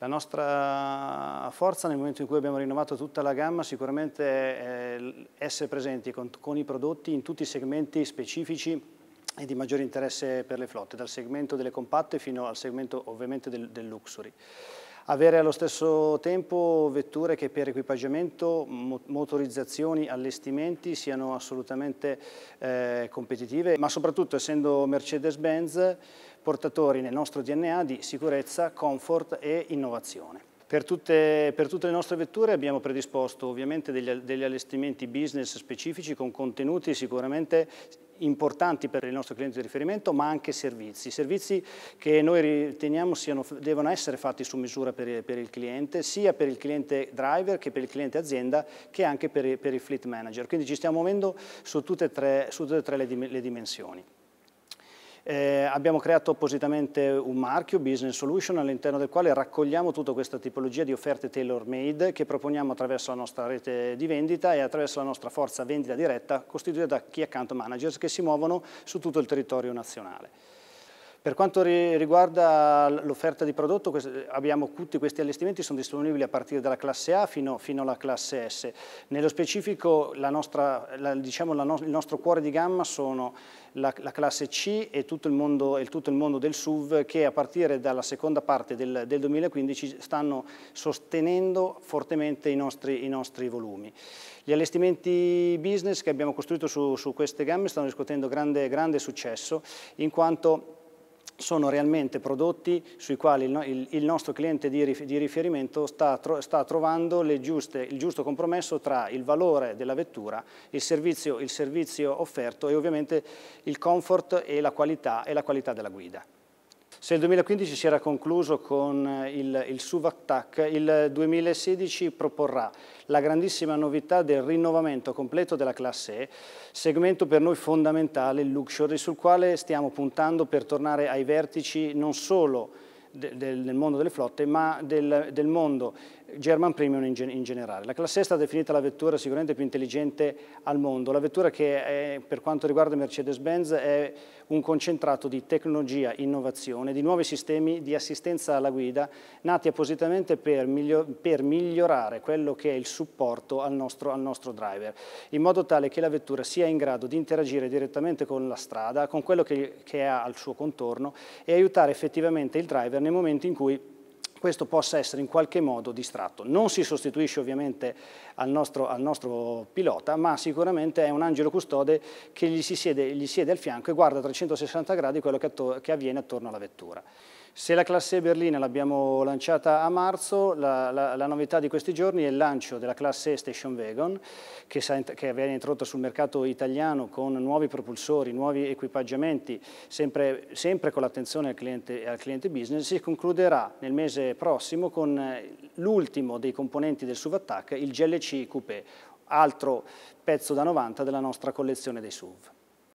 La nostra forza nel momento in cui abbiamo rinnovato tutta la gamma sicuramente è essere presenti con, con i prodotti in tutti i segmenti specifici e di maggiore interesse per le flotte, dal segmento delle compatte fino al segmento ovviamente del, del luxury avere allo stesso tempo vetture che per equipaggiamento, motorizzazioni, allestimenti siano assolutamente eh, competitive, ma soprattutto essendo Mercedes-Benz portatori nel nostro DNA di sicurezza, comfort e innovazione. Per tutte, per tutte, le nostre vetture abbiamo predisposto ovviamente degli, degli allestimenti business specifici con contenuti sicuramente importanti per il nostro cliente di riferimento, ma anche servizi. Servizi che noi riteniamo siano, devono essere fatti su misura per, per, il cliente, sia per il cliente driver che per il cliente azienda, che anche per, per il fleet manager. Quindi ci stiamo muovendo su tutte e tre, tutte e tre le, le dimensioni. Eh, abbiamo creato appositamente un marchio, Business Solution, all'interno del quale raccogliamo tutta questa tipologia di offerte tailor-made che proponiamo attraverso la nostra rete di vendita e attraverso la nostra forza vendita diretta costituita da key account managers che si muovono su tutto il territorio nazionale. Per quanto riguarda l'offerta di prodotto, abbiamo tutti questi allestimenti, sono disponibili a partire dalla classe A fino, fino alla classe S. Nello specifico la nostra, la, diciamo, la no, il nostro cuore di gamma sono la, la classe C e tutto, mondo, e tutto, il mondo, del SUV che a partire dalla seconda parte del, del 2015 stanno sostenendo fortemente i nostri, i nostri volumi. Gli allestimenti business che abbiamo costruito su, su queste gamme stanno riscuotendo grande, grande successo in quanto sono realmente prodotti sui quali il, nostro cliente di, riferimento sta, trovando giuste, il giusto compromesso tra il valore della vettura, il servizio, il servizio offerto e ovviamente il comfort e la qualità, e la qualità della guida. Se il 2015 si era concluso con eh, il, il SUV Attack, il 2016 proporrà la grandissima novità del rinnovamento completo della classe E, segmento per noi fondamentale, il luxury, sul quale stiamo puntando per tornare ai vertici non solo del, del, mondo delle flotte, ma del, del mondo German Premium in, in, generale. La classe S è definita la vettura sicuramente più intelligente al mondo, la vettura che è, per quanto riguarda Mercedes-Benz è un concentrato di tecnologia, innovazione, di nuovi sistemi di assistenza alla guida nati appositamente per, miglio, per migliorare quello che è il supporto al nostro, al nostro, driver, in modo tale che la vettura sia in grado di interagire direttamente con la strada, con quello che, che ha al suo contorno e aiutare effettivamente il driver nei momenti in cui questo possa essere in qualche modo distratto. Non si sostituisce ovviamente al nostro, al nostro pilota, ma sicuramente è un angelo custode che gli siede, gli siede al fianco e guarda a 360 gradi quello che, che avviene attorno alla vettura. Se la classe berlina l'abbiamo lanciata a marzo, la, la, la, novità di questi giorni è il lancio della classe Station Wagon, che, che viene introdotta sul mercato italiano con nuovi propulsori, nuovi equipaggiamenti, sempre, sempre con l'attenzione al al cliente business, si concluderà nel mese prossimo con l'ultimo dei componenti del SUV Attack, il GLC Coupé, altro pezzo da 90 della nostra collezione dei SUV.